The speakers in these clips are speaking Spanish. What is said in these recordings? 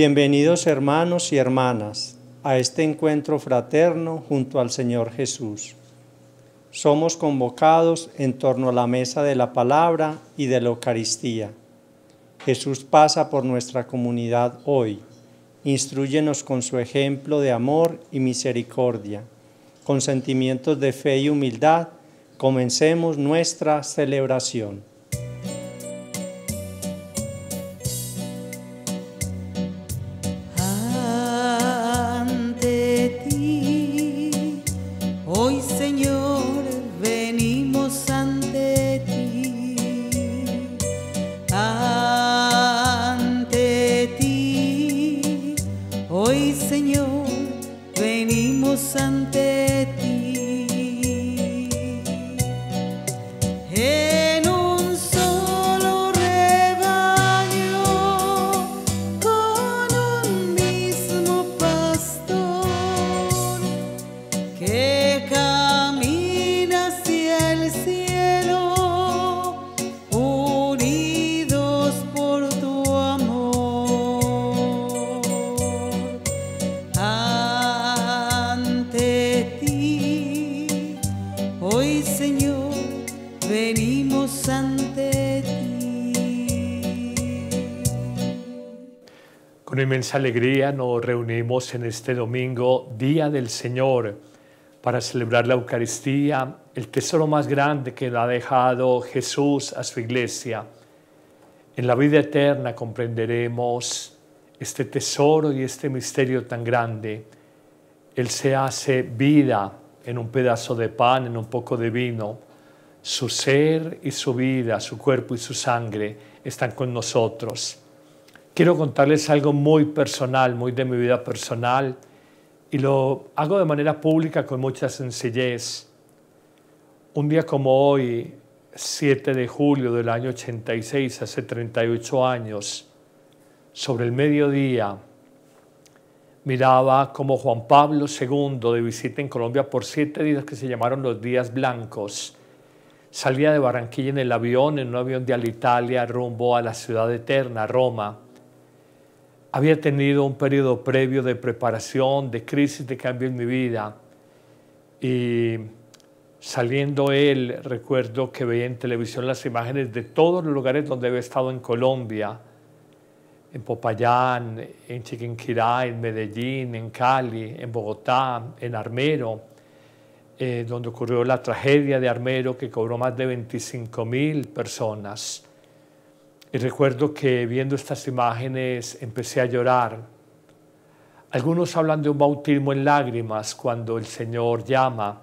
Bienvenidos hermanos y hermanas a este encuentro fraterno junto al Señor Jesús. Somos convocados en torno a la mesa de la palabra y de la Eucaristía. Jesús pasa por nuestra comunidad hoy. Instruyenos con su ejemplo de amor y misericordia. Con sentimientos de fe y humildad, comencemos nuestra celebración. Con inmensa alegría nos reunimos en este domingo, Día del Señor, para celebrar la Eucaristía, el tesoro más grande que le ha dejado Jesús a su iglesia. En la vida eterna comprenderemos este tesoro y este misterio tan grande. Él se hace vida en un pedazo de pan, en un poco de vino. Su ser y su vida, su cuerpo y su sangre están con nosotros quiero contarles algo muy personal, muy de mi vida personal, y lo hago de manera pública con mucha sencillez. Un día como hoy, 7 de julio del año 86, hace 38 años, sobre el mediodía, miraba como Juan Pablo II, de visita en Colombia por siete días que se llamaron los Días Blancos, salía de Barranquilla en el avión, en un avión de Alitalia, rumbo a la ciudad eterna, Roma había tenido un periodo previo de preparación, de crisis, de cambio en mi vida. Y saliendo él, recuerdo que veía en televisión las imágenes de todos los lugares donde había estado en Colombia, en Popayán, en Chiquinquirá, en Medellín, en Cali, en Bogotá, en Armero, eh, donde ocurrió la tragedia de Armero que cobró más de 25 mil personas. Y recuerdo que viendo estas imágenes empecé a llorar. Algunos hablan de un bautismo en lágrimas cuando el Señor llama.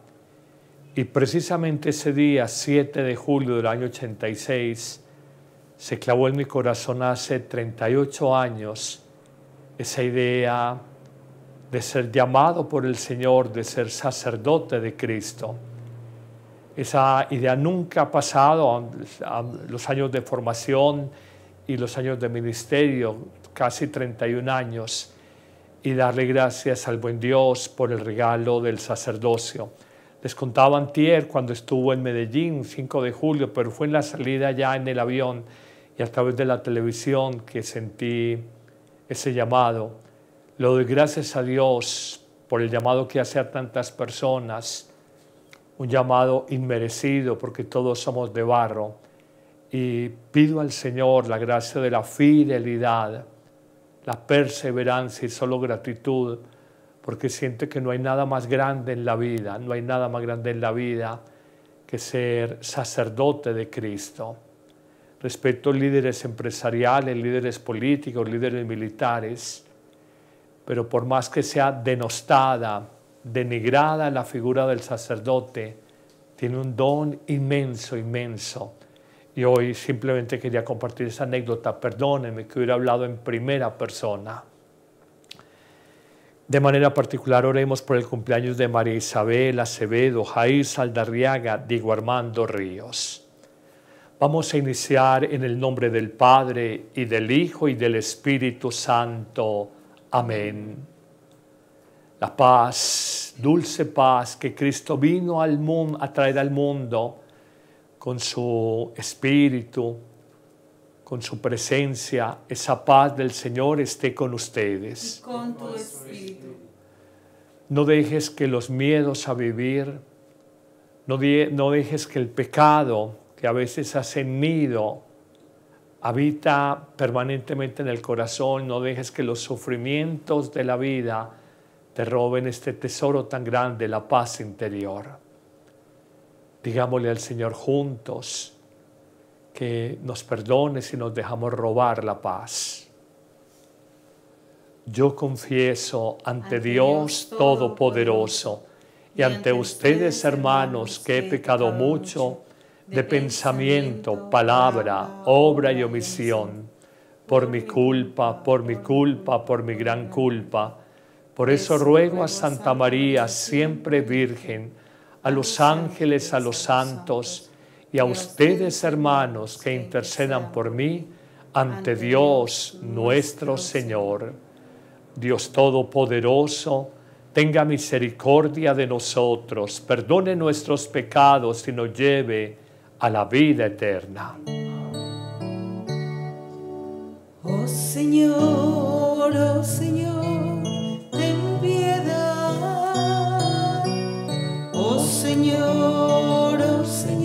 Y precisamente ese día, 7 de julio del año 86, se clavó en mi corazón hace 38 años esa idea de ser llamado por el Señor, de ser sacerdote de Cristo. Esa idea nunca ha pasado los años de formación y los años de ministerio, casi 31 años, y darle gracias al buen Dios por el regalo del sacerdocio. Les contaba antier cuando estuvo en Medellín, 5 de julio, pero fue en la salida ya en el avión y a través de la televisión que sentí ese llamado. Lo doy gracias a Dios por el llamado que hace a tantas personas un llamado inmerecido porque todos somos de barro. Y pido al Señor la gracia de la fidelidad, la perseverancia y solo gratitud, porque siento que no hay nada más grande en la vida, no hay nada más grande en la vida que ser sacerdote de Cristo. Respecto a líderes empresariales, líderes políticos, líderes militares, pero por más que sea denostada denigrada la figura del sacerdote, tiene un don inmenso, inmenso. Y hoy simplemente quería compartir esa anécdota, perdónenme que hubiera hablado en primera persona. De manera particular oremos por el cumpleaños de María Isabel Acevedo, Jair Saldarriaga, Diego Armando Ríos. Vamos a iniciar en el nombre del Padre y del Hijo y del Espíritu Santo. Amén. La paz, dulce paz que Cristo vino al mundo, a traer al mundo con su espíritu, con su presencia, esa paz del Señor esté con ustedes. No dejes que los miedos a vivir, no, no dejes que el pecado que a veces hace nido habita permanentemente en el corazón, no dejes que los sufrimientos de la vida te roben este tesoro tan grande, la paz interior. Digámosle al Señor juntos que nos perdone si nos dejamos robar la paz. Yo confieso ante, Dios Todopoderoso y ante ustedes, hermanos, que he pecado mucho de pensamiento, palabra, obra y omisión, por mi culpa, por mi culpa, por mi gran culpa por eso ruego a Santa María, siempre Virgen, a los ángeles, a los santos y a ustedes, hermanos, que intercedan por mí ante Dios nuestro Señor. Dios Todopoderoso, tenga misericordia de nosotros, perdone nuestros pecados y nos lleve a la vida eterna. Oh Señor, oh Señor Señor, oh Señor.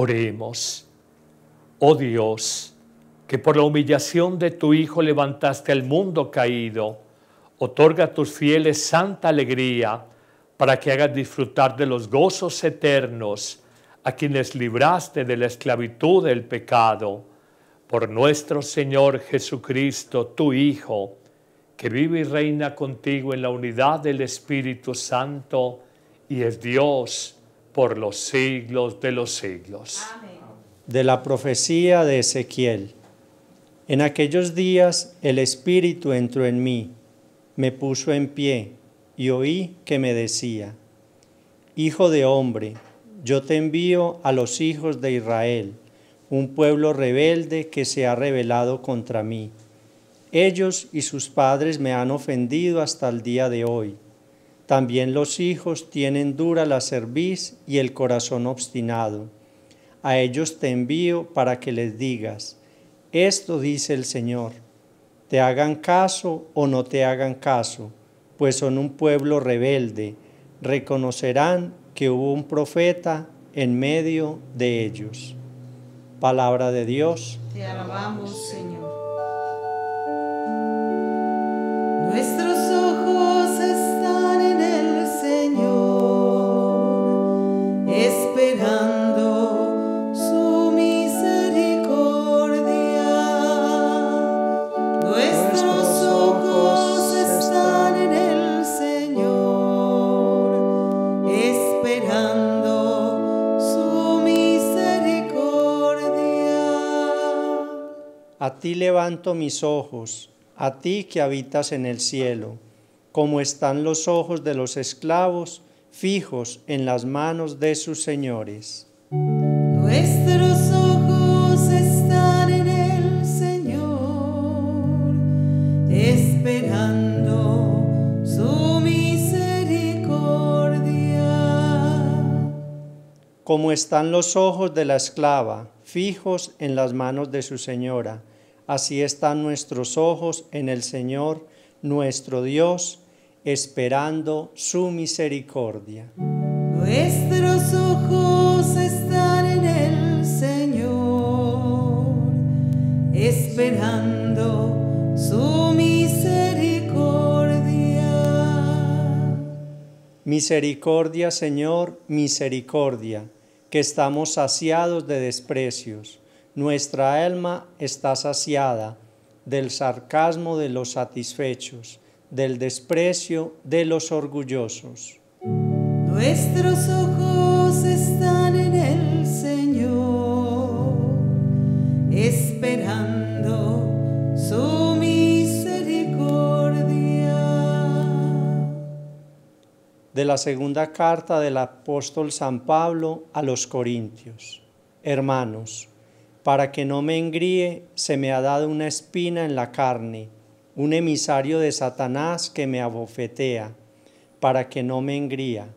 Oremos. Oh Dios, que por la humillación de tu Hijo levantaste al mundo caído, otorga a tus fieles santa alegría para que hagas disfrutar de los gozos eternos a quienes libraste de la esclavitud del pecado. Por nuestro Señor Jesucristo, tu Hijo, que vive y reina contigo en la unidad del Espíritu Santo y es Dios por los siglos de los siglos. De la profecía de Ezequiel. En aquellos días el Espíritu entró en mí, me puso en pie y oí que me decía, Hijo de hombre, yo te envío a los hijos de Israel, un pueblo rebelde que se ha rebelado contra mí. Ellos y sus padres me han ofendido hasta el día de hoy también los hijos tienen dura la cerviz y el corazón obstinado. A ellos te envío para que les digas, esto dice el Señor, te hagan caso o no te hagan caso, pues son un pueblo rebelde, reconocerán que hubo un profeta en medio de ellos. Palabra de Dios. Te alabamos, Señor. esperando su misericordia. Nuestros ojos están en el Señor, esperando su misericordia. A ti levanto mis ojos, a ti que habitas en el cielo, como están los ojos de los esclavos, fijos en las manos de sus señores. Nuestros ojos están en el Señor, esperando su misericordia. Como están los ojos de la esclava, fijos en las manos de su señora, así están nuestros ojos en el Señor, nuestro Dios, esperando su misericordia. Nuestros ojos están en el Señor, esperando su misericordia. Misericordia, Señor, misericordia, que estamos saciados de desprecios. Nuestra alma está saciada del sarcasmo de los satisfechos del desprecio de los orgullosos. Nuestros ojos están en el Señor, esperando su misericordia. De la segunda carta del apóstol San Pablo a los Corintios. Hermanos, para que no me engríe, se me ha dado una espina en la carne un emisario de Satanás que me abofetea, para que no me engría.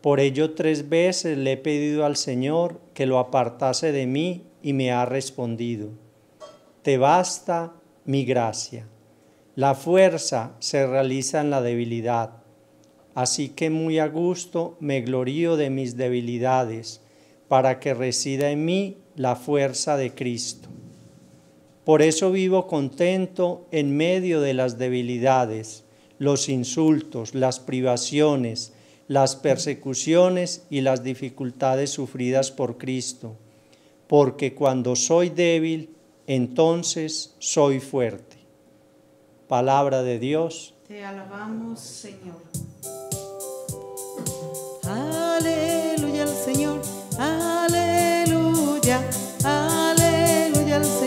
Por ello tres veces le he pedido al Señor que lo apartase de mí y me ha respondido, te basta mi gracia. La fuerza se realiza en la debilidad. Así que muy a gusto me glorío de mis debilidades, para que resida en mí la fuerza de Cristo. Por eso vivo contento en medio de las debilidades, los insultos, las privaciones, las persecuciones y las dificultades sufridas por Cristo, porque cuando soy débil, entonces soy fuerte. Palabra de Dios. Te alabamos, Señor. Aleluya al Señor, aleluya, aleluya al Señor.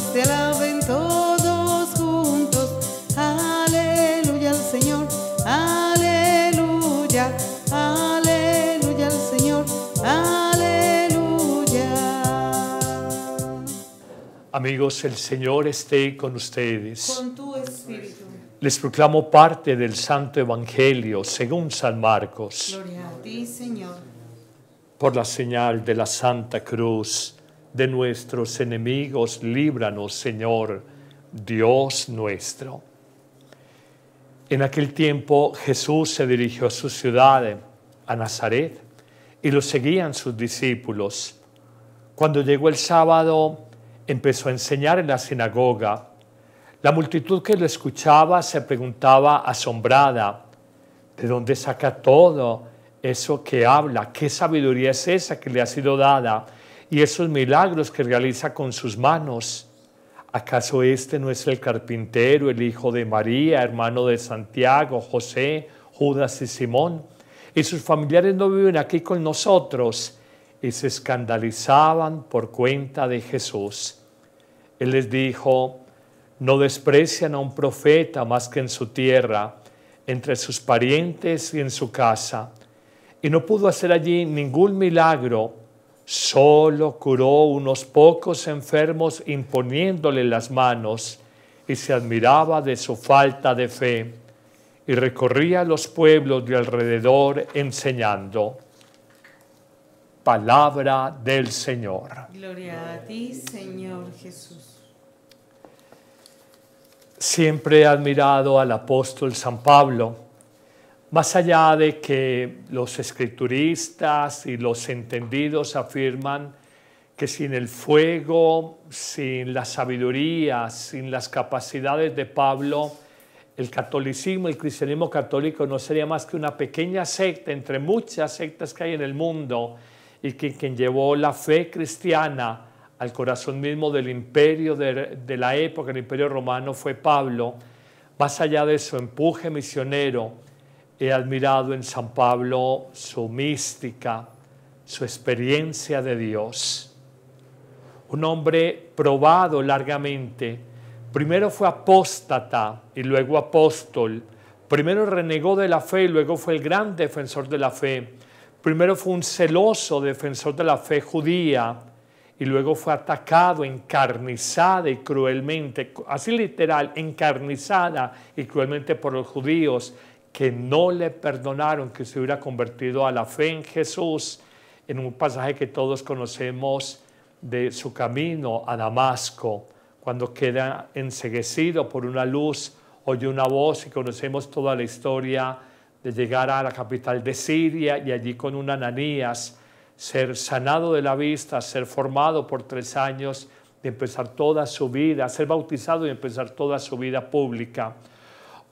te alaben todos juntos. Aleluya al Señor, aleluya, aleluya al Señor, aleluya. Amigos, el Señor esté con ustedes. Con tu espíritu. Les proclamo parte del Santo Evangelio según San Marcos. Gloria a ti, Señor. Por la señal de la Santa Cruz de nuestros enemigos, líbranos, Señor, Dios nuestro. En aquel tiempo Jesús se dirigió a su ciudad, eh, a Nazaret, y lo seguían sus discípulos. Cuando llegó el sábado, empezó a enseñar en la sinagoga. La multitud que lo escuchaba se preguntaba asombrada, ¿de dónde saca todo eso que habla? ¿Qué sabiduría es esa que le ha sido dada? y esos milagros que realiza con sus manos. ¿Acaso este no es el carpintero, el hijo de María, hermano de Santiago, José, Judas y Simón? Y sus familiares no viven aquí con nosotros y se escandalizaban por cuenta de Jesús. Él les dijo, no desprecian a un profeta más que en su tierra, entre sus parientes y en su casa. Y no pudo hacer allí ningún milagro Solo curó unos pocos enfermos imponiéndole las manos y se admiraba de su falta de fe y recorría los pueblos de alrededor enseñando. Palabra del Señor. Gloria a ti, Señor Jesús. Siempre he admirado al apóstol San Pablo más allá de que los escrituristas y los entendidos afirman que sin el fuego, sin la sabiduría, sin las capacidades de Pablo, el catolicismo, el cristianismo católico no sería más que una pequeña secta entre muchas sectas que hay en el mundo y que quien llevó la fe cristiana al corazón mismo del imperio de, de la época, el imperio romano, fue Pablo. Más allá de su empuje misionero, he admirado en San Pablo su mística, su experiencia de Dios. Un hombre probado largamente, primero fue apóstata y luego apóstol, primero renegó de la fe y luego fue el gran defensor de la fe, primero fue un celoso defensor de la fe judía y luego fue atacado encarnizada y cruelmente, así literal, encarnizada y cruelmente por los judíos que no le perdonaron, que se hubiera convertido a la fe en Jesús, en un pasaje que todos conocemos de su camino a Damasco, cuando queda enseguecido por una luz, oye una voz y conocemos toda la historia de llegar a la capital de Siria y allí con un Ananías, ser sanado de la vista, ser formado por tres años, de empezar toda su vida, ser bautizado y empezar toda su vida pública.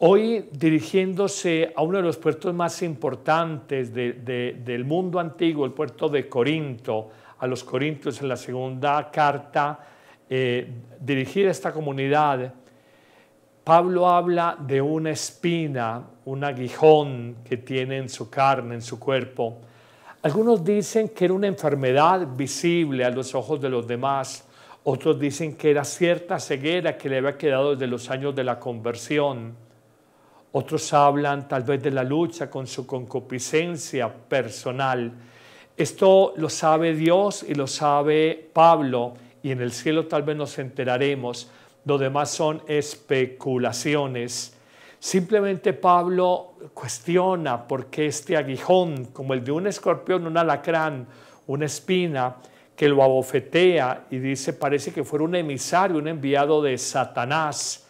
Hoy dirigiéndose a uno de los puertos más importantes del mundo antiguo, el puerto de Corinto, a los Corintios en la segunda carta eh, dirigir a esta comunidad, Pablo habla de una espina, un aguijón que tiene en su carne, en su cuerpo. Algunos dicen que era una enfermedad visible a los ojos de los demás, otros dicen que era cierta ceguera que le había quedado desde los años de la conversión. Otros hablan tal vez de la lucha con su concupiscencia personal. Esto lo sabe Dios y lo sabe Pablo y en el cielo tal vez nos enteraremos. Lo demás son especulaciones. Simplemente Pablo cuestiona por qué este aguijón, como el de un escorpión, un alacrán, una espina, que lo abofetea y dice, parece que fuera un emisario, un enviado de Satanás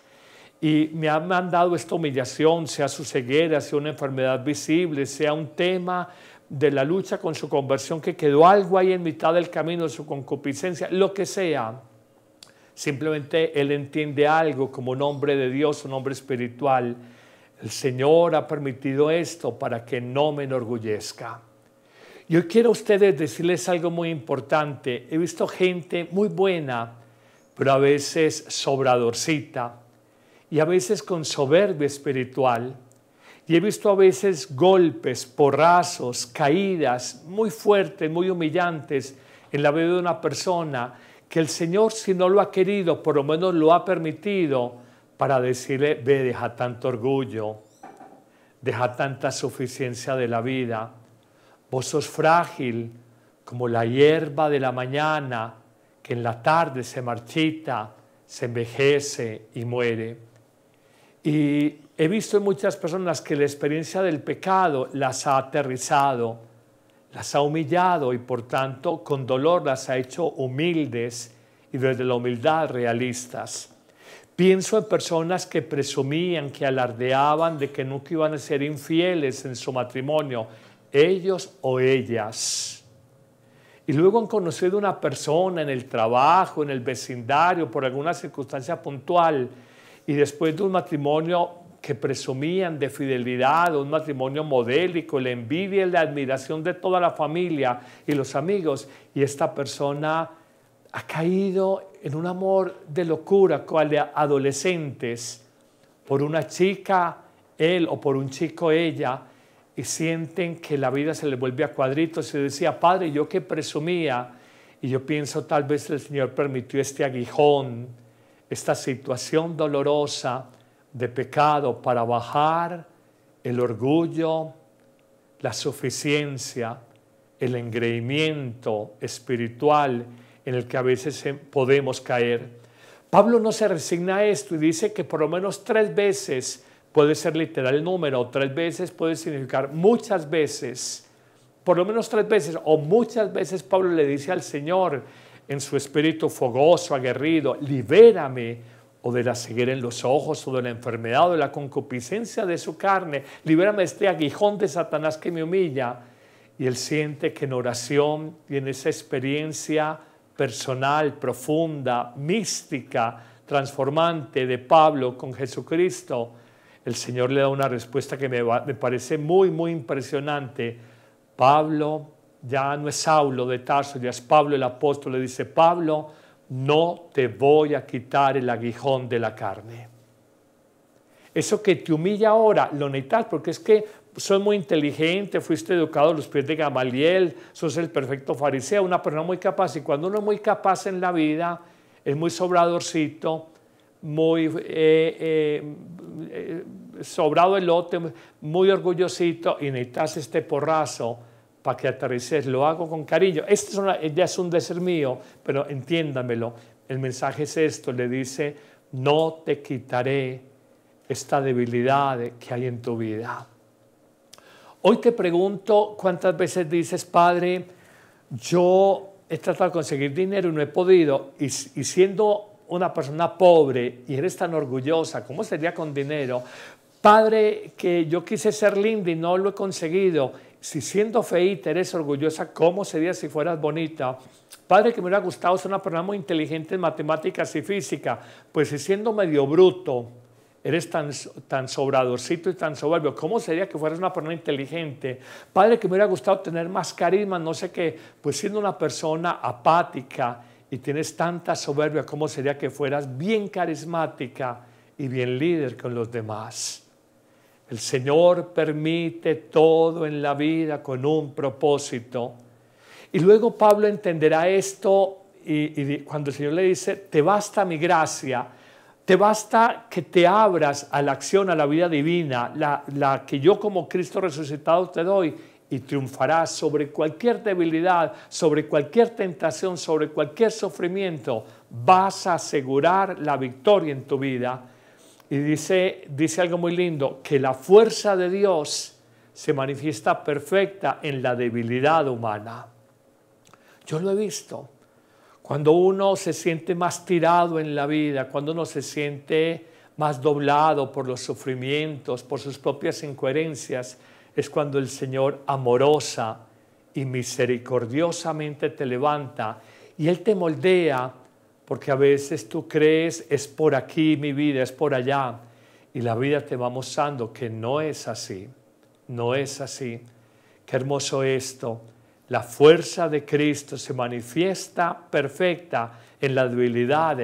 y me ha mandado esta humillación, sea su ceguera, sea una enfermedad visible, sea un tema de la lucha con su conversión, que quedó algo ahí en mitad del camino, de su concupiscencia, lo que sea. Simplemente Él entiende algo como nombre de Dios, un hombre espiritual. El Señor ha permitido esto para que no me enorgullezca. Yo quiero a ustedes decirles algo muy importante. He visto gente muy buena, pero a veces sobradorcita y a veces con soberbia espiritual. Y he visto a veces golpes, porrazos, caídas muy fuertes, muy humillantes en la vida de una persona que el Señor si no lo ha querido, por lo menos lo ha permitido para decirle, ve, deja tanto orgullo, deja tanta suficiencia de la vida, vos sos frágil como la hierba de la mañana que en la tarde se marchita, se envejece y muere. Y he visto en muchas personas que la experiencia del pecado las ha aterrizado, las ha humillado y por tanto con dolor las ha hecho humildes y desde la humildad realistas. Pienso en personas que presumían, que alardeaban de que nunca iban a ser infieles en su matrimonio, ellos o ellas. Y luego han conocido una persona en el trabajo, en el vecindario, por alguna circunstancia puntual, y después de un matrimonio que presumían de fidelidad, un matrimonio modélico, la envidia y la admiración de toda la familia y los amigos, y esta persona ha caído en un amor de locura cual de adolescentes por una chica, él o por un chico, ella, y sienten que la vida se les vuelve a cuadritos y decía, padre, yo que presumía, y yo pienso tal vez el Señor permitió este aguijón, esta situación dolorosa de pecado para bajar el orgullo, la suficiencia, el engreimiento espiritual en el que a veces em, podemos caer. Pablo no se resigna a esto y dice que por lo menos tres veces, puede ser literal el número, tres veces puede significar muchas veces, por lo menos tres veces o muchas veces Pablo le dice al Señor, en su espíritu fogoso, aguerrido, libérame o oh, de la ceguera en los ojos, o oh, de la enfermedad, o de la concupiscencia de su carne, libérame de este aguijón de Satanás que me humilla. Y él siente que en oración y en esa experiencia personal, profunda, mística, transformante de Pablo con Jesucristo, el Señor le da una respuesta que me, me parece muy, muy impresionante. Pablo ya no es Saulo de Tarso, ya es Pablo el apóstol, le dice, Pablo, no te voy a quitar el aguijón de la carne. Eso que te humilla ahora, lo necesitas, porque es que soy muy inteligente, fuiste educado a los pies de Gamaliel, sos el perfecto fariseo, una persona muy capaz, y cuando uno es muy capaz en la vida, es muy sobradorcito, muy eh, eh, eh, sobrado el lote, muy orgullosito, y necesitas este porrazo para que aterrices. Lo hago con cariño. Este es ya es un deseo mío, pero entiéndamelo. El mensaje es esto, le dice, no te quitaré esta debilidad que hay en tu vida. Hoy te pregunto cuántas veces dices, Padre, yo he tratado de conseguir dinero y no he podido, y, y siendo una persona pobre y eres tan orgullosa, ¿cómo sería con dinero? Padre, que yo quise ser linda y no lo he conseguido si siendo feíta eres orgullosa, ¿cómo sería si fueras bonita? Padre, que me hubiera gustado ser una persona muy inteligente en matemáticas y física, pues si siendo medio bruto eres tan, tan sobradorcito y tan soberbio, ¿cómo sería que fueras una persona inteligente? Padre, que me hubiera gustado tener más carisma, no sé qué, pues siendo una persona apática y tienes tanta soberbia, ¿cómo sería que fueras bien carismática y bien líder con los demás? El Señor permite todo en la vida con un propósito. Y luego Pablo entenderá esto y, cuando el Señor le dice, te basta mi gracia, te basta que te abras a la acción, a la vida divina, la, la que yo como Cristo resucitado te doy y triunfarás sobre cualquier debilidad, sobre cualquier tentación, sobre cualquier sufrimiento. Vas a asegurar la victoria en tu vida y dice, dice algo muy lindo, que la fuerza de Dios se manifiesta perfecta en la debilidad humana. Yo lo he visto. Cuando uno se siente más tirado en la vida, cuando uno se siente más doblado por los sufrimientos, por sus propias incoherencias, es cuando el Señor amorosa y misericordiosamente te levanta y Él te moldea porque a veces tú crees es por aquí mi vida, es por allá, y la vida te va mostrando que no es así, no es así. Qué hermoso esto. La fuerza de Cristo se manifiesta perfecta en la debilidad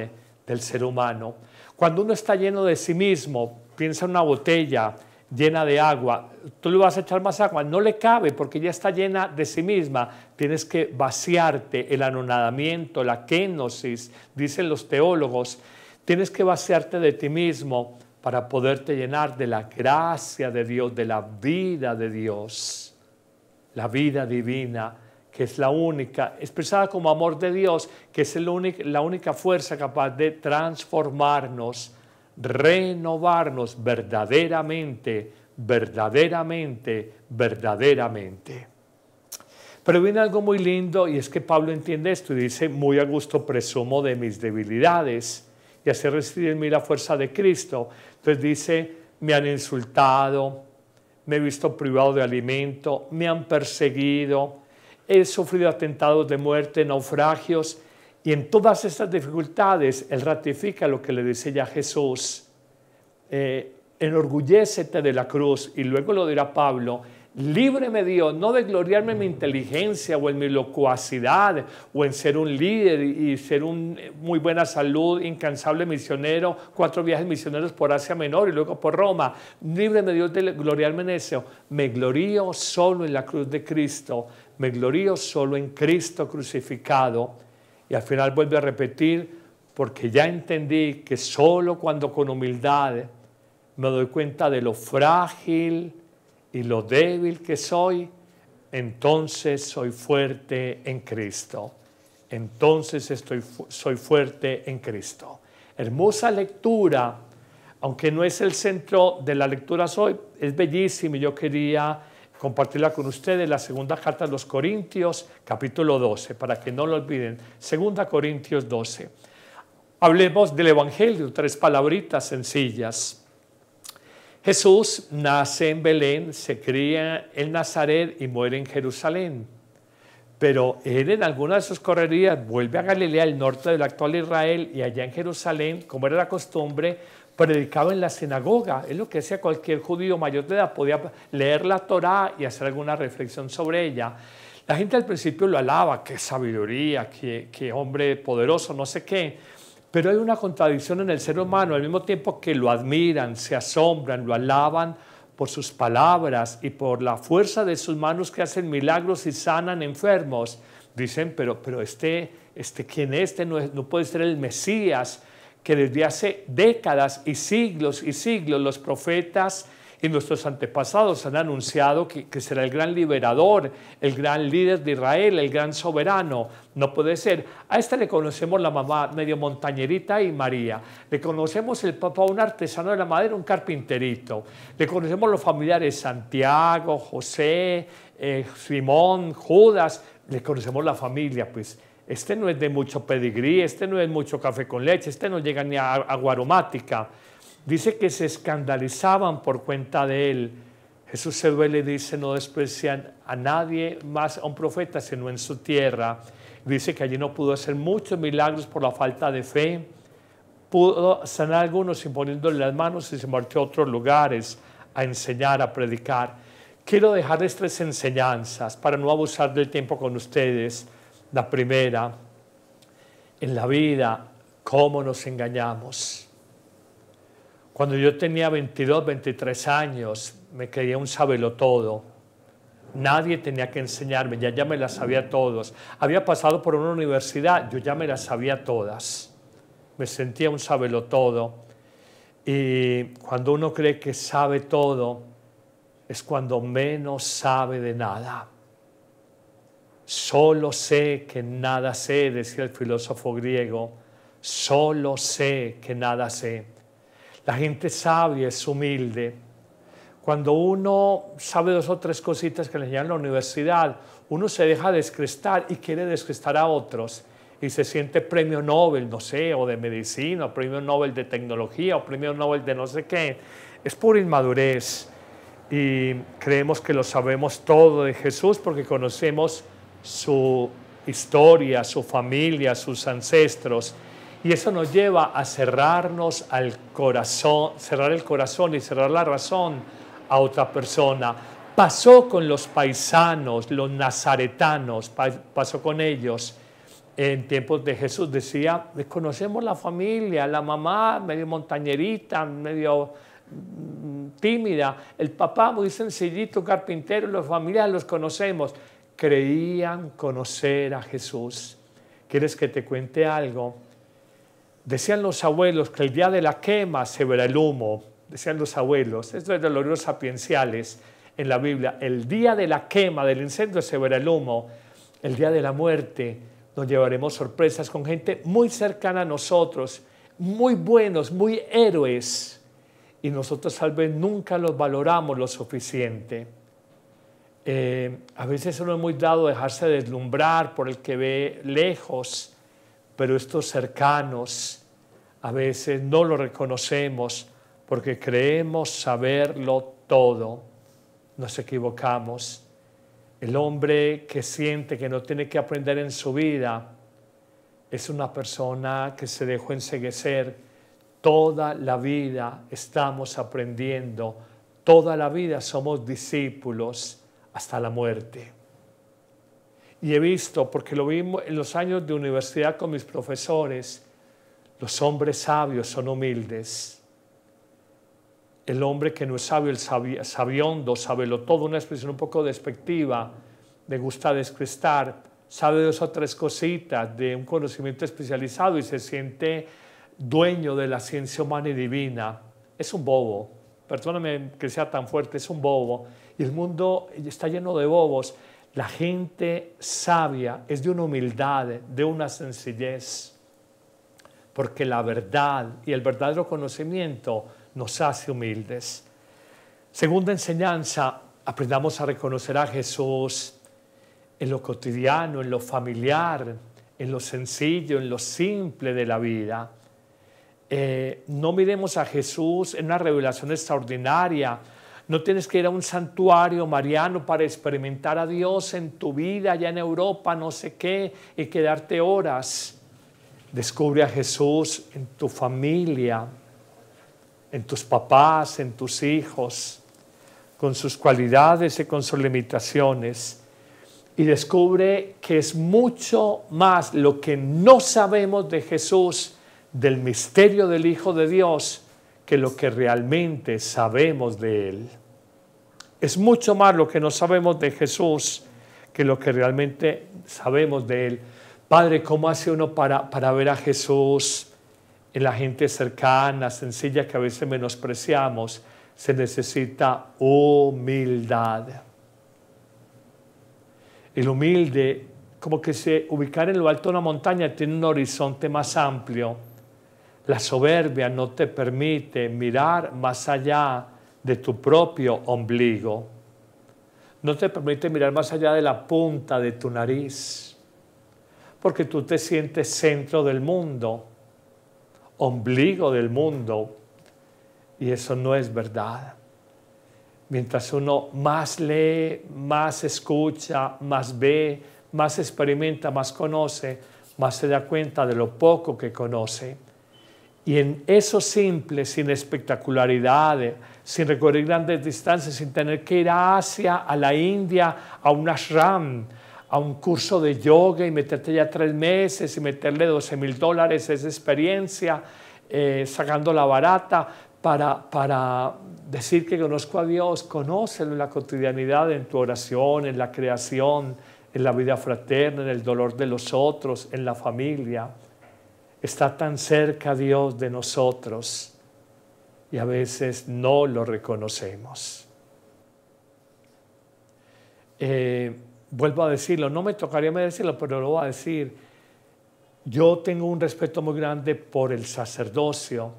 del ser humano. Cuando uno está lleno de sí mismo, piensa en una botella llena de agua, tú le vas a echar más agua, no le cabe porque ya está llena de sí misma. Tienes que vaciarte el anonadamiento, la kenosis, dicen los teólogos. Tienes que vaciarte de ti mismo para poderte llenar de la gracia de Dios, de la vida de Dios, la vida divina que es la única, expresada como amor de Dios, que es la única fuerza capaz de transformarnos, renovarnos verdaderamente verdaderamente, verdaderamente. Pero viene algo muy lindo y es que Pablo entiende esto y dice, muy a gusto presumo de mis debilidades y así recibe en mí la fuerza de Cristo. Entonces dice, me han insultado, me he visto privado de alimento, me han perseguido, he sufrido atentados de muerte, naufragios, y en todas estas dificultades él ratifica lo que le dice ya Jesús. Eh, enorgullécete de la cruz, y luego lo dirá Pablo, Líbreme Dios, no de gloriarme en mi inteligencia o en mi locuacidad o en ser un líder y ser un eh, muy buena salud, incansable misionero, cuatro viajes misioneros por Asia Menor y luego por Roma. Líbreme Dios de gloriarme en eso. Me glorío solo en la cruz de Cristo, me glorío solo en Cristo crucificado. Y al final vuelve a repetir, porque ya entendí que solo cuando con humildad me doy cuenta de lo frágil y lo débil que soy, entonces soy fuerte en Cristo. Entonces estoy, soy fuerte en Cristo. Hermosa lectura, aunque no es el centro de la lectura hoy, es bellísima y yo quería compartirla con ustedes, la segunda carta de los Corintios, capítulo 12, para que no lo olviden. Segunda Corintios 12. Hablemos del Evangelio, tres palabritas sencillas. Jesús nace en Belén, se cría en Nazaret y muere en Jerusalén. Pero él en alguna de sus correrías vuelve a Galilea, el norte del actual Israel, y allá en Jerusalén, como era la costumbre, predicaba en la sinagoga. Es lo que hacía cualquier judío mayor de edad, podía leer la Torá y hacer alguna reflexión sobre ella. La gente al principio lo alaba, qué sabiduría, qué hombre poderoso, no sé qué. Pero hay una contradicción en el ser humano, al mismo tiempo que lo admiran, se asombran, lo alaban por sus palabras y por la fuerza de sus manos que hacen milagros y sanan enfermos. Dicen, pero, pero este, este, ¿quién es? Este no puede ser el Mesías que desde hace décadas y siglos y siglos los profetas y nuestros antepasados han anunciado que, será el gran liberador, el gran líder de Israel, el gran soberano. No puede ser. A este le conocemos la mamá medio montañerita y María. Le conocemos el papá, un artesano de la madera, un carpinterito. Le conocemos los familiares Santiago, José, eh, Simón, Judas. Le conocemos la familia, pues. Este no es de mucho pedigrí, este no es mucho café con leche, este no llega ni a agua aromática. Dice que se escandalizaban por cuenta de él. Jesús se duele y dice, no desprecian a nadie más, a un profeta, sino en su tierra. Dice que allí no pudo hacer muchos milagros por la falta de fe. Pudo sanar algunos imponiéndole las manos y se marchó a otros lugares a enseñar, a predicar. Quiero dejarles tres enseñanzas para no abusar del tiempo con ustedes. La primera, en la vida, cómo nos engañamos. Cuando yo tenía 22, 23 años, me creía un sabelo todo. Nadie tenía que enseñarme, ya, ya me las sabía todos. Había pasado por una universidad, yo ya me las sabía todas. Me sentía un sabelo todo. Y cuando uno cree que sabe todo, es cuando menos sabe de nada. Solo sé que nada sé, decía el filósofo griego, solo sé que nada sé. La gente sabia es humilde. Cuando uno sabe dos o tres cositas que le enseñan en la universidad, uno se deja descrestar y quiere descrestar a otros y se siente premio Nobel, no sé, o de medicina, o premio Nobel de tecnología, o premio Nobel de no sé qué. Es pura inmadurez y creemos que lo sabemos todo de Jesús porque conocemos su historia, su familia, sus ancestros y eso nos lleva a cerrarnos al corazón, cerrar el corazón y cerrar la razón a otra persona. Pasó con los paisanos, los nazaretanos, pasó con ellos. En tiempos de Jesús decía, conocemos la familia, la mamá medio montañerita, medio mm, tímida, el papá muy sencillito, carpintero, los familiares los conocemos. Creían conocer a Jesús. ¿Quieres que te cuente algo? Decían los abuelos que el día de la quema se verá el humo, decían los abuelos, esto es de los sapienciales en la Biblia, el día de la quema, del incendio se verá el humo, el día de la muerte nos llevaremos sorpresas con gente muy cercana a nosotros, muy buenos, muy héroes, y nosotros tal vez nunca los valoramos lo suficiente. Eh, a veces uno es muy dado a dejarse deslumbrar por el que ve lejos, pero estos cercanos a veces no lo reconocemos porque creemos saberlo todo. Nos equivocamos. El hombre que siente que no tiene que aprender en su vida es una persona que se dejó enseguecer. Toda la vida estamos aprendiendo, toda la vida somos discípulos hasta la muerte. Y he visto, porque lo vimos en los años de universidad con mis profesores, los hombres sabios son humildes. El hombre que no es sabio, el sabi sabiondo, sabelo todo, una expresión un poco despectiva, me gusta descristar, sabe dos o tres cositas de un conocimiento especializado y se siente dueño de la ciencia humana y divina. Es un bobo, perdóname que sea tan fuerte, es un bobo. Y el mundo está lleno de bobos. La gente sabia es de una humildad, de una sencillez, porque la verdad y el verdadero conocimiento nos hace humildes. Segunda enseñanza, aprendamos a reconocer a Jesús en lo cotidiano, en lo familiar, en lo sencillo, en lo simple de la vida. Eh, no miremos a Jesús en una revelación extraordinaria, no tienes que ir a un santuario mariano para experimentar a Dios en tu vida allá en Europa, no sé qué, y quedarte horas. Descubre a Jesús en tu familia, en tus papás, en tus hijos, con sus cualidades y con sus limitaciones. Y descubre que es mucho más lo que no sabemos de Jesús, del misterio del Hijo de Dios, que lo que realmente sabemos de Él. Es mucho más lo que no sabemos de Jesús que lo que realmente sabemos de Él. Padre, ¿cómo hace uno para, para ver a Jesús en la gente cercana, sencilla, que a veces menospreciamos? Se necesita humildad. El humilde, como que se ubicar en lo alto de una montaña, tiene un horizonte más amplio la soberbia no te permite mirar más allá de tu propio ombligo. No te permite mirar más allá de la punta de tu nariz, porque tú te sientes centro del mundo, ombligo del mundo, y eso no es verdad. Mientras uno más lee, más escucha, más ve, más experimenta, más conoce, más se da cuenta de lo poco que conoce y en eso simple, sin espectacularidades, sin recorrer grandes distancias, sin tener que ir a Asia, a la India, a un ashram, a un curso de yoga y meterte ya tres meses y meterle 12 mil dólares esa experiencia, eh, sacando la barata, para, para, decir que conozco a Dios, conócelo en la cotidianidad, en tu oración, en la creación, en la vida fraterna, en el dolor de los otros, en la familia. Está tan cerca Dios de nosotros y a veces no lo reconocemos. Eh, vuelvo a decirlo, no me tocaría decirlo, pero lo voy a decir. Yo tengo un respeto muy grande por el sacerdocio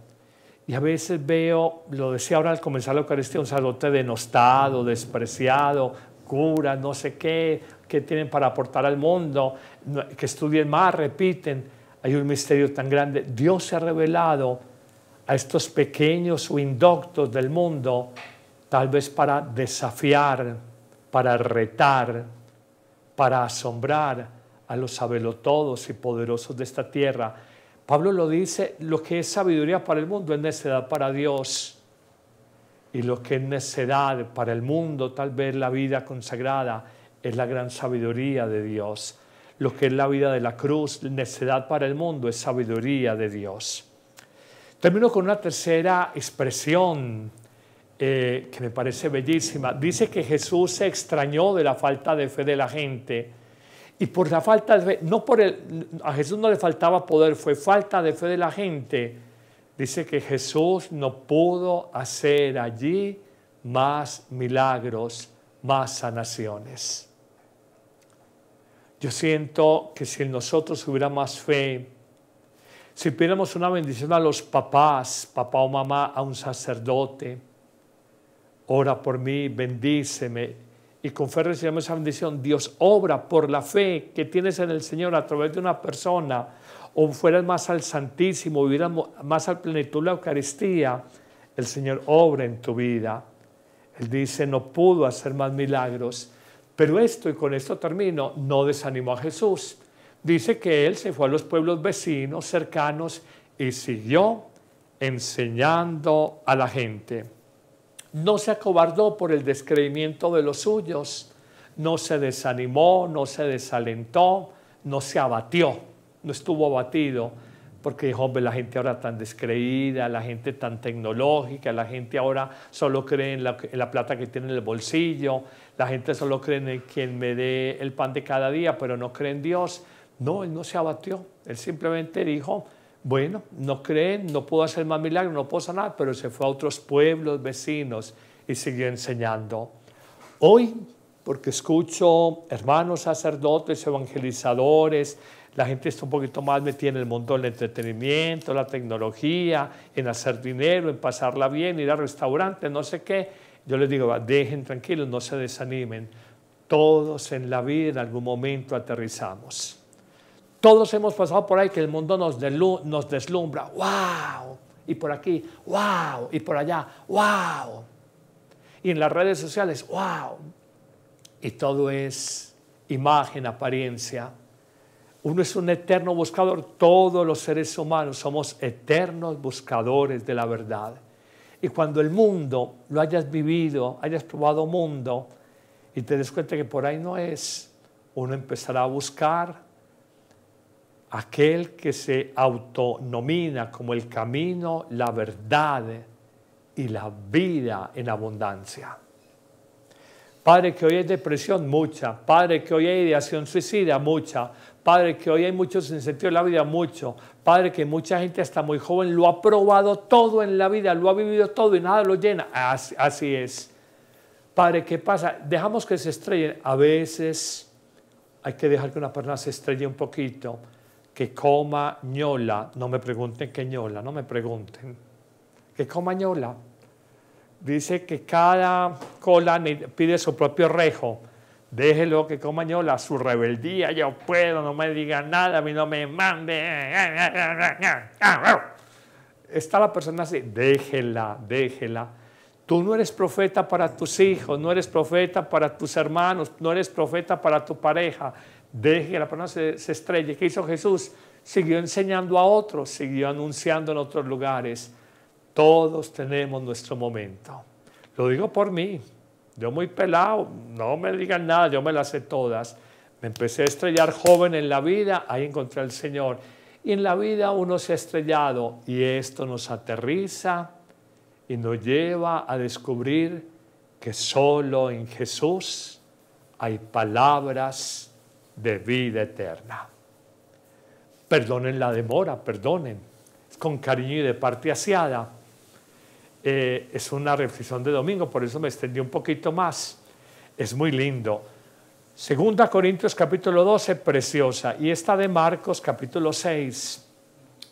y a veces veo, lo decía ahora al comenzar la Eucaristía, un sacerdote denostado, despreciado, cura, no sé qué, qué tienen para aportar al mundo, que estudien más, repiten hay un misterio tan grande. Dios se ha revelado a estos pequeños o indoctos del mundo, tal vez para desafiar, para retar, para asombrar a los sabelotodos y poderosos de esta tierra. Pablo lo dice, lo que es sabiduría para el mundo es necedad para Dios. Y lo que es necedad para el mundo, tal vez la vida consagrada, es la gran sabiduría de Dios lo que es la vida de la cruz, necedad para el mundo, es sabiduría de Dios. Termino con una tercera expresión eh, que me parece bellísima. Dice que Jesús se extrañó de la falta de fe de la gente. Y por la falta de fe, no por el, a Jesús no le faltaba poder, fue falta de fe de la gente. Dice que Jesús no pudo hacer allí más milagros, más sanaciones. Yo siento que si en nosotros hubiera más fe, si pidiéramos una bendición a los papás, papá o mamá, a un sacerdote, ora por mí, bendíceme y con fe esa bendición. Dios obra por la fe que tienes en el Señor a través de una persona o fueras más al Santísimo, vivieras más al plenitud de la Eucaristía, el Señor obra en tu vida. Él dice, no pudo hacer más milagros pero esto, y con esto termino, no desanimó a Jesús. Dice que él se fue a los pueblos vecinos, cercanos, y siguió enseñando a la gente. No se acobardó por el descreimiento de los suyos, no se desanimó, no se desalentó, no se abatió, no estuvo abatido, porque, hombre, la gente ahora tan descreída, la gente tan tecnológica, la gente ahora solo cree en la, plata que tiene en el bolsillo, la gente solo cree en quien me dé el pan de cada día, pero no cree en Dios. No, él no se abatió. Él simplemente dijo, bueno, no creen, no puedo hacer más milagros, no puedo sanar, pero se fue a otros pueblos vecinos y siguió enseñando. Hoy, porque escucho hermanos sacerdotes, evangelizadores, la gente está un poquito más metida en el mundo del entretenimiento, la tecnología, en hacer dinero, en pasarla bien, ir a restaurantes, no sé qué. Yo les digo, dejen tranquilos, no se desanimen. Todos en la vida en algún momento aterrizamos. Todos hemos pasado por ahí que el mundo nos, nos deslumbra. ¡Wow! Y por aquí, ¡wow! Y por allá, ¡wow! Y en las redes sociales, ¡wow! Y todo es imagen, apariencia. Uno es un eterno buscador. Todos los seres humanos somos eternos buscadores de la verdad. Y cuando el mundo lo hayas vivido, hayas probado mundo y te des cuenta que por ahí no es, uno empezará a buscar aquel que se autonomina como el camino, la verdad y la vida en abundancia. Padre, que hoy hay depresión, mucha. Padre, que hoy hay ideación suicida, mucha. Padre, que hoy hay muchos en sentido de la vida, mucho. Padre, que mucha gente hasta muy joven lo ha probado todo en la vida, lo ha vivido todo y nada lo llena. Así, es. Padre, ¿qué pasa? Dejamos que se estrellen. A veces hay que dejar que una persona se estrelle un poquito, que coma ñola. No me pregunten qué ñola, no me pregunten. Que coma ñola. Dice que cada cola pide su propio rejo. Déjelo que coma yo su rebeldía, yo puedo, no me diga nada, a mí no me mande. Está la persona así, déjela, déjela. Tú no eres profeta para tus hijos, no eres profeta para tus hermanos, no eres profeta para tu pareja. Deje que la persona se, se estrelle. ¿Qué hizo Jesús? Siguió enseñando a otros, siguió anunciando en otros lugares. Todos tenemos nuestro momento. Lo digo por mí, yo muy pelado, no me digan nada, yo me las sé todas. Me empecé a estrellar joven en la vida, ahí encontré al Señor. Y en la vida uno se ha estrellado y esto nos aterriza y nos lleva a descubrir que solo en Jesús hay palabras de vida eterna. Perdonen la demora, perdonen, con cariño y de parte asiada eh, es una reflexión de domingo, por eso me extendí un poquito más. Es muy lindo. Segunda Corintios capítulo 12, preciosa. Y esta de Marcos capítulo 6.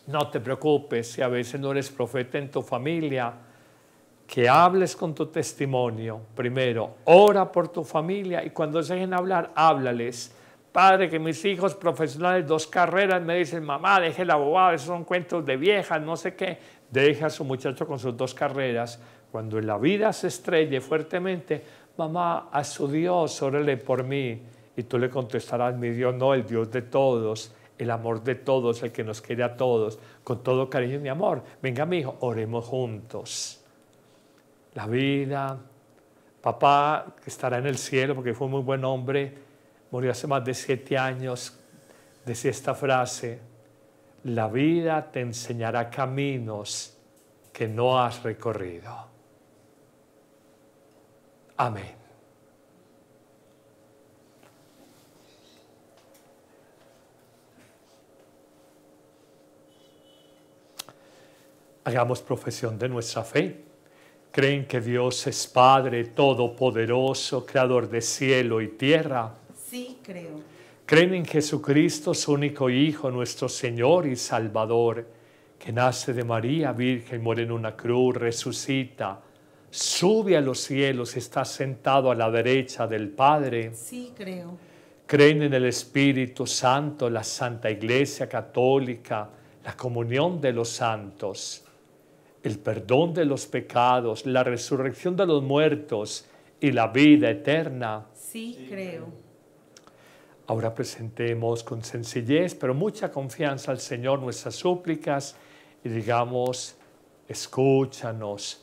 No te preocupes si a veces no eres profeta en tu familia, que hables con tu testimonio. Primero, ora por tu familia y cuando lleguen a hablar, háblales. Padre, que mis hijos profesionales, dos carreras, me dicen, mamá, deje la bobada, esos son cuentos de viejas, no sé qué. Deja a su muchacho con sus dos carreras. Cuando en la vida se estrelle fuertemente, mamá, a su Dios, órale por mí. Y tú le contestarás, mi Dios, no, el Dios de todos, el amor de todos, el que nos quiere a todos, con todo cariño y amor. Venga, mi hijo, oremos juntos. La vida, papá que estará en el cielo porque fue un muy buen hombre, murió hace más de siete años, decía esta frase, la vida te enseñará caminos que no has recorrido. Amén. Hagamos profesión de nuestra fe. ¿Creen que Dios es Padre Todopoderoso, Creador de cielo y tierra? Sí, creo. Creen en Jesucristo, su único Hijo, nuestro Señor y Salvador, que nace de María Virgen, muere en una cruz, resucita, sube a los cielos, está sentado a la derecha del Padre. Sí, creo. Creen en el Espíritu Santo, la Santa Iglesia Católica, la comunión de los santos, el perdón de los pecados, la resurrección de los muertos y la vida eterna. Sí, creo Ahora presentemos con sencillez, pero mucha confianza al Señor nuestras súplicas y digamos, escúchanos,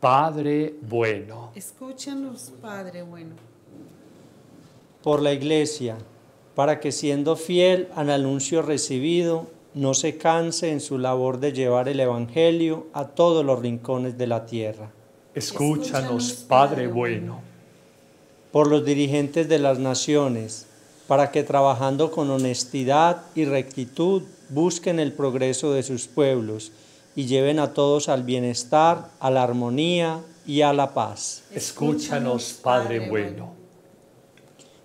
Padre bueno. Escúchanos, Padre bueno. Por la iglesia, para que siendo fiel al anuncio recibido, no se canse en su labor de llevar el Evangelio a todos los rincones de la tierra. Escúchanos, Padre bueno. Por los dirigentes de las naciones, para que trabajando con honestidad y rectitud busquen el progreso de sus pueblos y lleven a todos al bienestar, a la armonía y a la paz. Escúchanos, Padre bueno.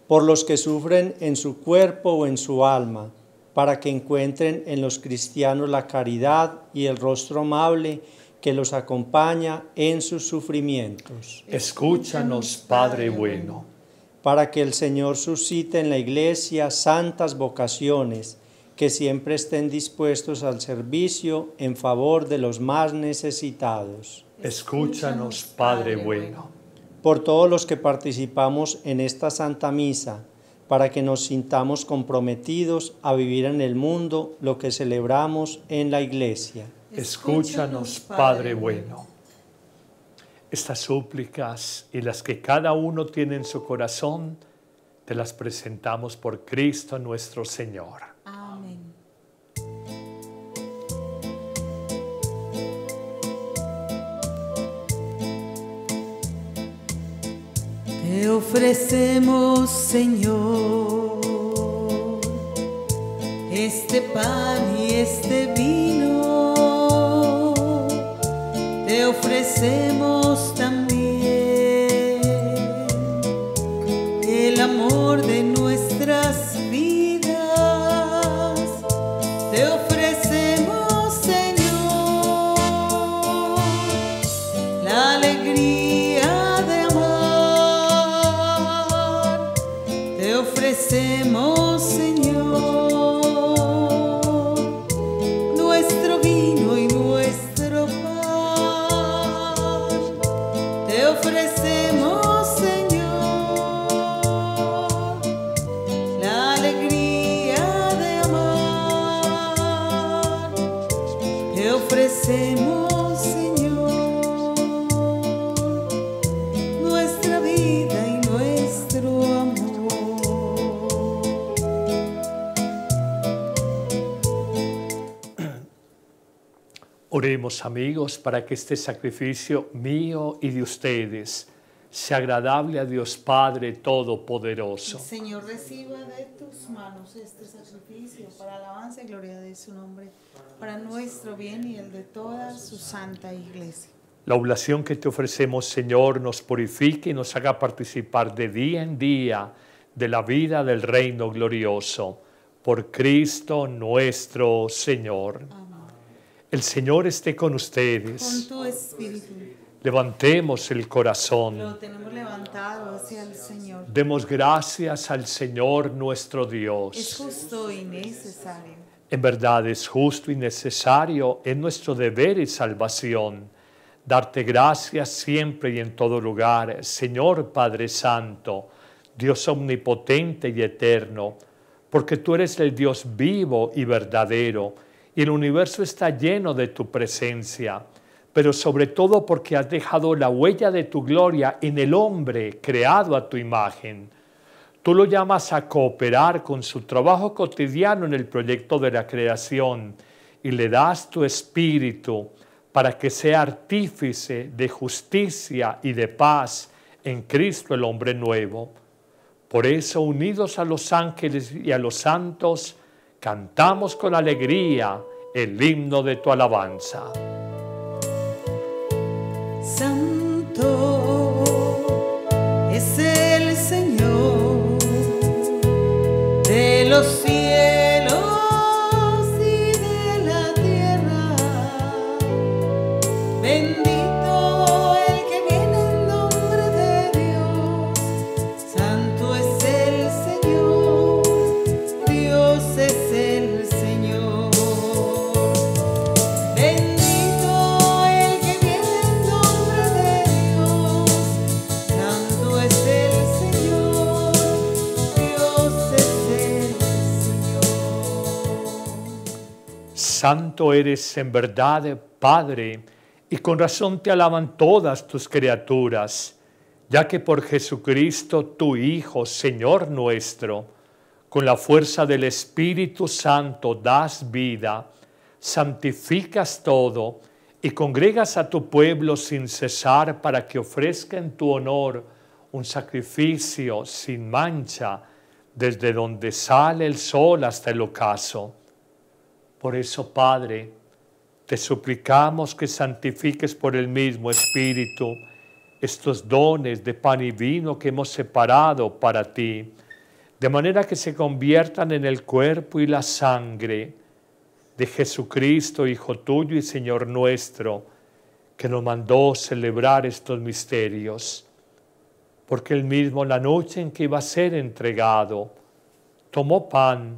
Por los que sufren en su cuerpo o en su alma, para que encuentren en los cristianos la caridad y el rostro amable que los acompaña en sus sufrimientos. Escúchanos, Padre bueno para que el Señor suscite en la Iglesia santas vocaciones, que siempre estén dispuestos al servicio en favor de los más necesitados. Escúchanos, Padre bueno. Por todos los que participamos en esta Santa Misa, para que nos sintamos comprometidos a vivir en el mundo lo que celebramos en la Iglesia. Escúchanos, Padre bueno estas súplicas y las que cada uno tiene en su corazón, te las presentamos por Cristo nuestro Señor. Amén. Te ofrecemos, Señor, este pan y este vino te ofrecemos también el amor de amigos para que este sacrificio mío y de ustedes sea agradable a Dios Padre Todopoderoso. Señor, reciba de tus manos este sacrificio para alabanza y gloria de su nombre, para nuestro bien y el de toda su santa iglesia. La oblación que te ofrecemos, Señor, nos purifique y nos haga participar de día en día de la vida del reino glorioso. Por Cristo nuestro Señor. Amén. El Señor esté con ustedes. Levantemos el corazón. Demos gracias al Señor nuestro Dios. Es justo y necesario. En verdad es justo y necesario, es nuestro deber y salvación. Darte gracias siempre y en todo lugar, Señor Padre Santo, Dios omnipotente y eterno, porque tú eres el Dios vivo y verdadero y el universo está lleno de tu presencia, pero sobre todo porque has dejado la huella de tu gloria en el hombre creado a tu imagen. Tú lo llamas a cooperar con su trabajo cotidiano en el proyecto de la creación y le das tu espíritu para que sea artífice de justicia y de paz en Cristo el hombre nuevo. Por eso, unidos a los ángeles y a los santos, cantamos con alegría el himno de tu alabanza. santo eres en verdad, Padre, y con razón te alaban todas tus criaturas, ya que por Jesucristo, tu Hijo, Señor nuestro, con la fuerza del Espíritu Santo das vida, santificas todo y congregas a tu pueblo sin cesar para que ofrezca en tu honor un sacrificio sin mancha, desde donde sale el sol hasta el ocaso por eso, Padre, te suplicamos que santifiques por el mismo Espíritu estos dones de pan y vino que hemos separado para ti, de manera que se conviertan en el cuerpo y la sangre de Jesucristo, Hijo tuyo y Señor nuestro, que nos mandó celebrar estos misterios, porque el mismo la noche en que iba a ser entregado, tomó pan,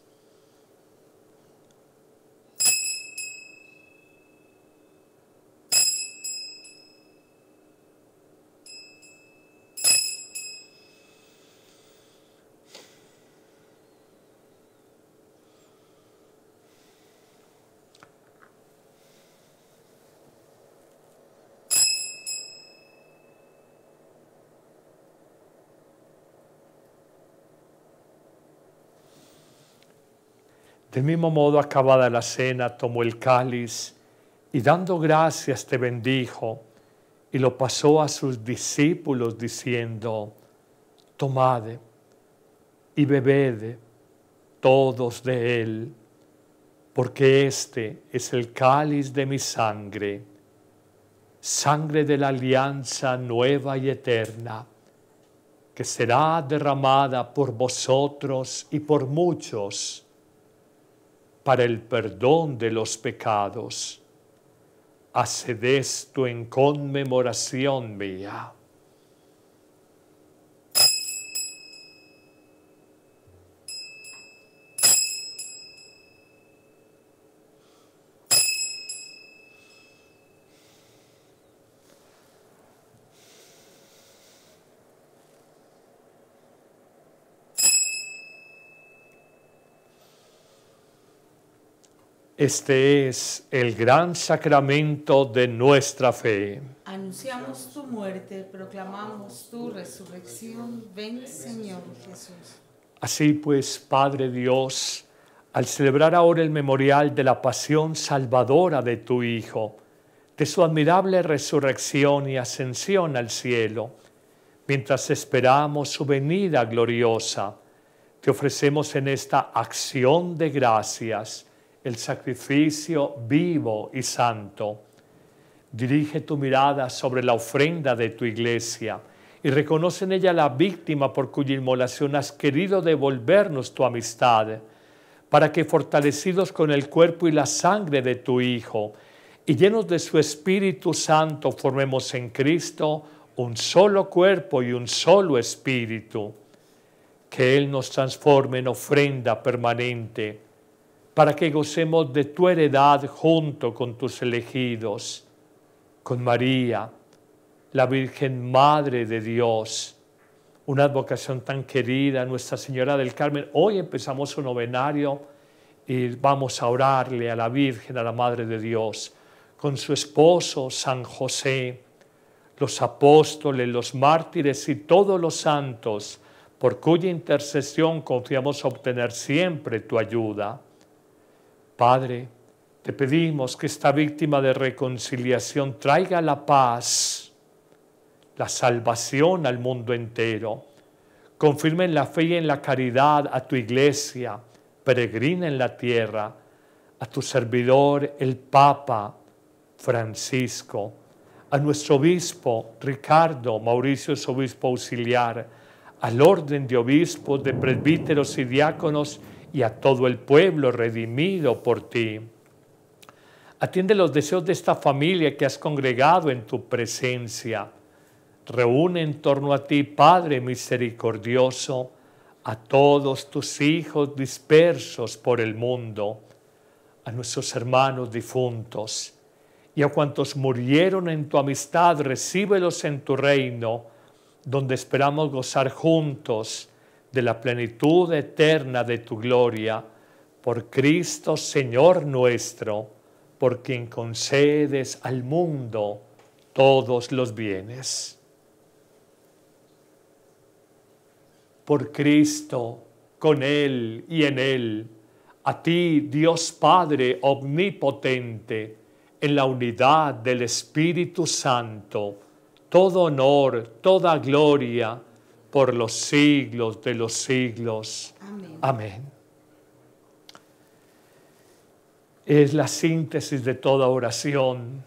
Del mismo modo, acabada la cena, tomó el cáliz y dando gracias te bendijo y lo pasó a sus discípulos diciendo, tomad y bebed todos de él, porque este es el cáliz de mi sangre, sangre de la alianza nueva y eterna, que será derramada por vosotros y por muchos para el perdón de los pecados. Haced esto en conmemoración mía. Este es el gran sacramento de nuestra fe. Anunciamos tu muerte, proclamamos tu resurrección. Ven, Señor Jesús. Así pues, Padre Dios, al celebrar ahora el memorial de la pasión salvadora de tu Hijo, de su admirable resurrección y ascensión al cielo, mientras esperamos su venida gloriosa, te ofrecemos en esta acción de gracias el sacrificio vivo y santo. Dirige tu mirada sobre la ofrenda de tu iglesia y reconoce en ella la víctima por cuya inmolación has querido devolvernos tu amistad, para que fortalecidos con el cuerpo y la sangre de tu Hijo y llenos de su Espíritu Santo formemos en Cristo un solo cuerpo y un solo espíritu. Que Él nos transforme en ofrenda permanente para que gocemos de tu heredad junto con tus elegidos, con María, la Virgen Madre de Dios, una advocación tan querida, Nuestra Señora del Carmen. Hoy empezamos un novenario y vamos a orarle a la Virgen, a la Madre de Dios, con su esposo San José, los apóstoles, los mártires y todos los santos, por cuya intercesión confiamos obtener siempre tu ayuda Padre, te pedimos que esta víctima de reconciliación traiga la paz, la salvación al mundo entero. Confirme en la fe y en la caridad a tu iglesia, peregrina en la tierra, a tu servidor el Papa Francisco, a nuestro obispo Ricardo Mauricio su obispo auxiliar, al orden de obispos, de presbíteros y diáconos y a todo el pueblo redimido por ti. Atiende los deseos de esta familia que has congregado en tu presencia. Reúne en torno a ti, Padre misericordioso, a todos tus hijos dispersos por el mundo, a nuestros hermanos difuntos y a cuantos murieron en tu amistad, recíbelos en tu reino, donde esperamos gozar juntos de la plenitud eterna de tu gloria, por Cristo Señor nuestro, por quien concedes al mundo todos los bienes. Por Cristo, con Él y en Él, a ti, Dios Padre Omnipotente, en la unidad del Espíritu Santo, todo honor, toda gloria, por los siglos de los siglos. Amén. Es la síntesis de toda oración.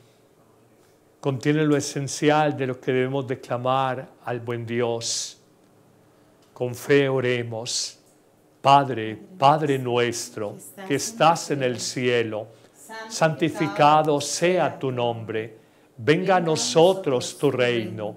Contiene lo esencial de lo que debemos declamar al buen Dios. Con fe oremos. Padre, Padre nuestro, que estás en el cielo, santificado sea tu nombre. Venga a nosotros tu reino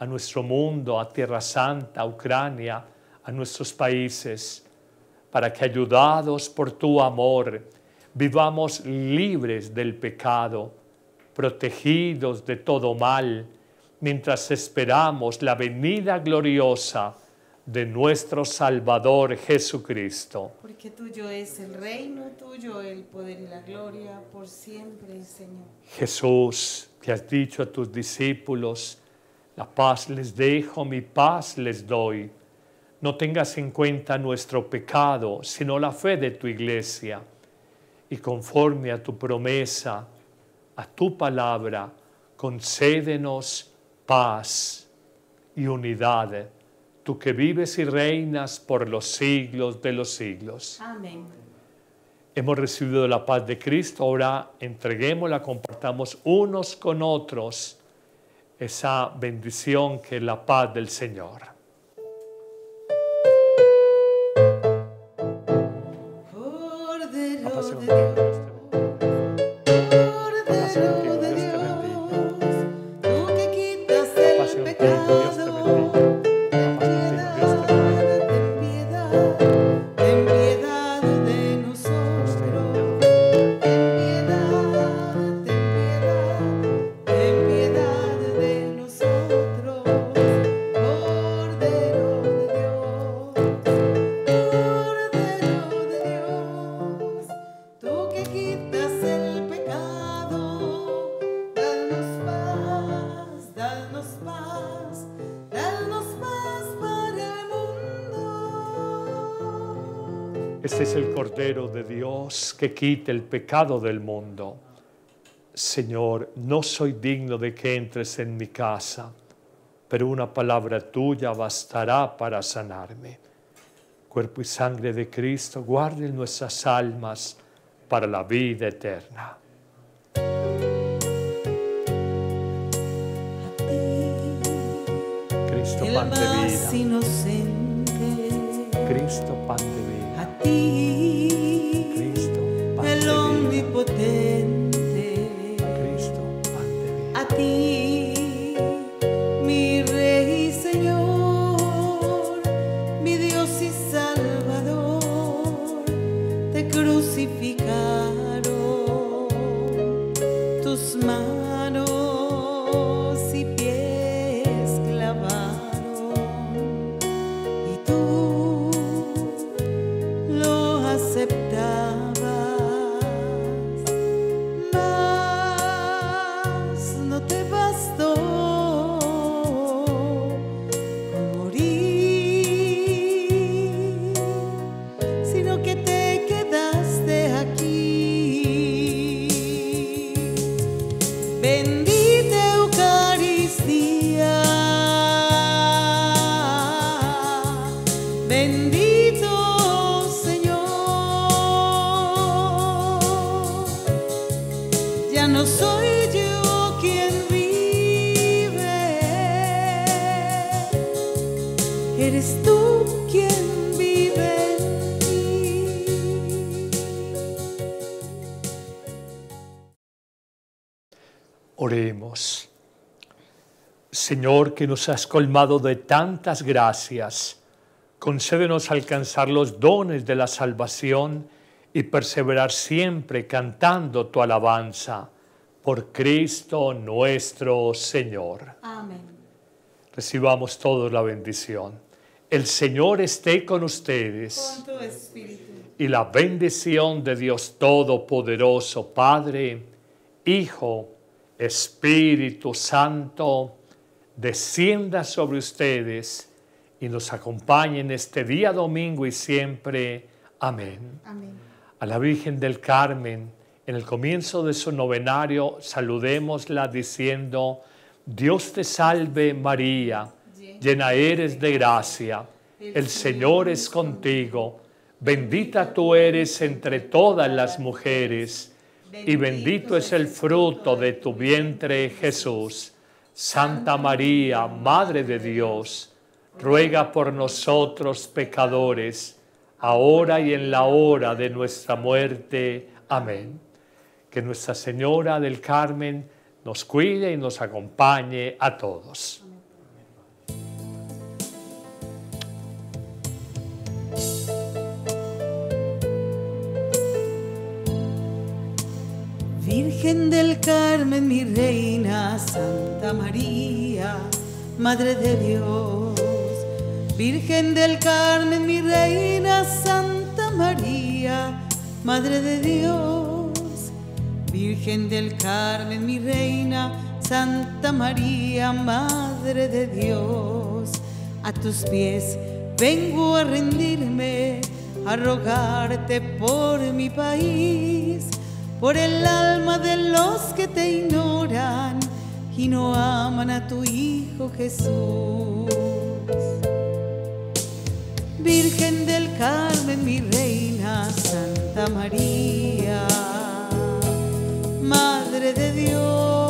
a nuestro mundo, a Tierra Santa, a Ucrania, a nuestros países, para que ayudados por tu amor vivamos libres del pecado, protegidos de todo mal, mientras esperamos la venida gloriosa de nuestro Salvador Jesucristo. Porque tuyo es el reino, tuyo el poder y la gloria por siempre, Señor. Jesús, que has dicho a tus discípulos, la paz les dejo, mi paz les doy. No tengas en cuenta nuestro pecado, sino la fe de tu iglesia. Y conforme a tu promesa, a tu palabra, concédenos paz y unidad, tú que vives y reinas por los siglos de los siglos. Amén. Hemos recibido la paz de Cristo, ahora entreguémosla, compartamos unos con otros esa bendición que es la paz del Señor. que quite el pecado del mundo. Señor, no soy digno de que entres en mi casa, pero una palabra tuya bastará para sanarme. Cuerpo y sangre de Cristo, guarden nuestras almas para la vida eterna. Cristo, pan de vida. Cristo, pan de vida. A ti. Potente Cristo, ante A ti. Señor, que nos has colmado de tantas gracias, concédenos alcanzar los dones de la salvación y perseverar siempre cantando tu alabanza. Por Cristo nuestro Señor. Amén. Recibamos todos la bendición. El Señor esté con ustedes. Y la bendición de Dios Todopoderoso, Padre, Hijo, Espíritu Santo, descienda sobre ustedes y nos acompañe en este día domingo y siempre. Amén. A la Virgen del Carmen, en el comienzo de su novenario, saludémosla diciendo, Dios te salve María, llena eres de gracia, el Señor es contigo, bendita tú eres entre todas las mujeres, y bendito es el fruto de tu vientre Jesús. Santa María, Madre de Dios, ruega por nosotros pecadores, ahora y en la hora de nuestra muerte. Amén. Que Nuestra Señora del Carmen nos cuide y nos acompañe a todos. Virgen del Carmen, mi reina, Santa María, Madre de Dios. Virgen del Carmen, mi reina, Santa María, Madre de Dios. Virgen del Carmen, mi reina, Santa María, Madre de Dios. A tus pies vengo a rendirme, a rogarte por mi país por el alma de los que te ignoran y no aman a tu Hijo Jesús. Virgen del Carmen, mi reina Santa María, Madre de Dios.